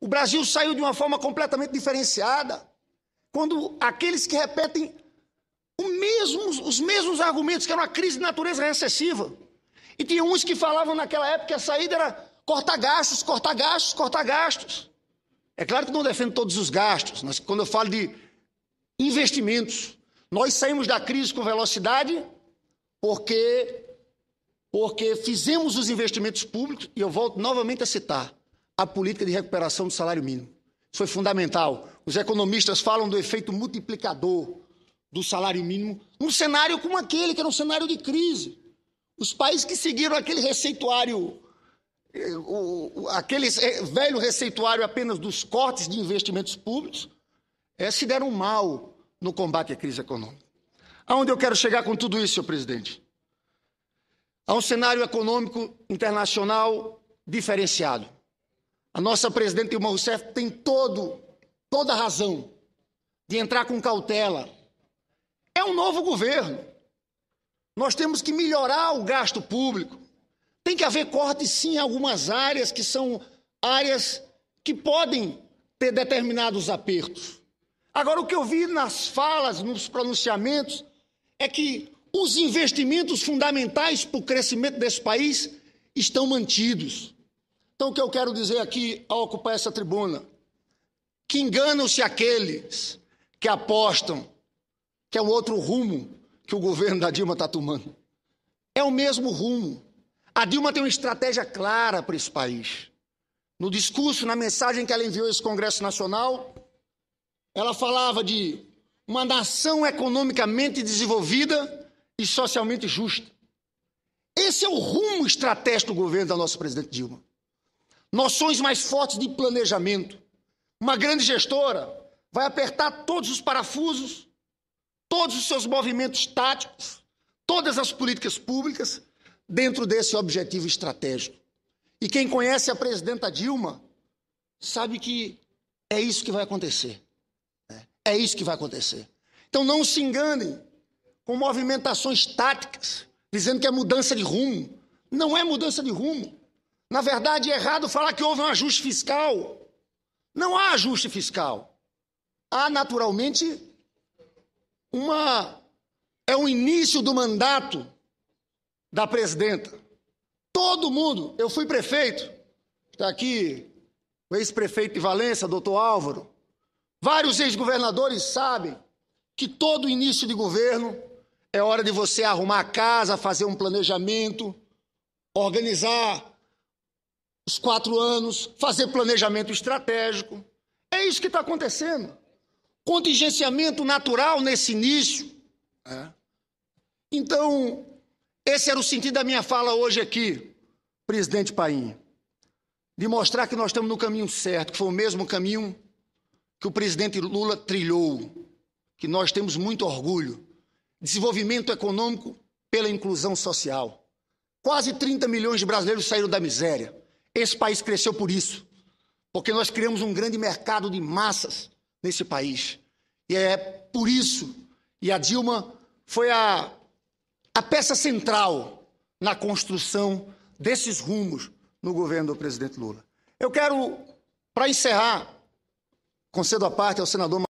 O Brasil saiu de uma forma completamente diferenciada. Quando aqueles que repetem mesmo, os mesmos argumentos, que era uma crise de natureza recessiva. E tinha uns que falavam naquela época que a saída era cortar gastos, cortar gastos, cortar gastos. É claro que não defendo todos os gastos, mas quando eu falo de investimentos, nós saímos da crise com velocidade porque porque fizemos os investimentos públicos, e eu volto novamente a citar, a política de recuperação do salário mínimo. Isso foi é fundamental. Os economistas falam do efeito multiplicador do salário mínimo num cenário como aquele, que era um cenário de crise. Os países que seguiram aquele receituário, eh, aquele eh, velho receituário apenas dos cortes de investimentos públicos, eh, se deram mal no combate à crise econômica. Aonde eu quero chegar com tudo isso, senhor presidente? Há um cenário econômico internacional diferenciado. A nossa presidente Dilma Rousseff tem todo, toda a razão de entrar com cautela. É um novo governo. Nós temos que melhorar o gasto público. Tem que haver cortes, sim, em algumas áreas que são áreas que podem ter determinados apertos. Agora, o que eu vi nas falas, nos pronunciamentos, é que os investimentos fundamentais para o crescimento desse país estão mantidos. Então, o que eu quero dizer aqui ao ocupar essa tribuna? Que enganam-se aqueles que apostam que é um outro rumo que o governo da Dilma está tomando. É o mesmo rumo. A Dilma tem uma estratégia clara para esse país. No discurso, na mensagem que ela enviou a esse Congresso Nacional, ela falava de uma nação economicamente desenvolvida e socialmente justa. Esse é o rumo estratégico do governo da nossa presidente Dilma noções mais fortes de planejamento. Uma grande gestora vai apertar todos os parafusos, todos os seus movimentos táticos, todas as políticas públicas dentro desse objetivo estratégico. E quem conhece a presidenta Dilma sabe que é isso que vai acontecer. Né? É isso que vai acontecer. Então não se enganem com movimentações táticas, dizendo que é mudança de rumo. Não é mudança de rumo. Na verdade, é errado falar que houve um ajuste fiscal. Não há ajuste fiscal. Há, naturalmente, uma. É o início do mandato da presidenta. Todo mundo. Eu fui prefeito. Está aqui o ex-prefeito de Valença, doutor Álvaro. Vários ex-governadores sabem que todo início de governo é hora de você arrumar a casa, fazer um planejamento, organizar os quatro anos, fazer planejamento estratégico. É isso que está acontecendo. Contingenciamento natural nesse início. É. Então, esse era o sentido da minha fala hoje aqui, presidente Paim. De mostrar que nós estamos no caminho certo, que foi o mesmo caminho que o presidente Lula trilhou, que nós temos muito orgulho. Desenvolvimento econômico pela inclusão social. Quase 30 milhões de brasileiros saíram da miséria. Esse país cresceu por isso, porque nós criamos um grande mercado de massas nesse país. E é por isso, e a Dilma foi a, a peça central na construção desses rumos no governo do presidente Lula. Eu quero, para encerrar, concedo a parte ao senador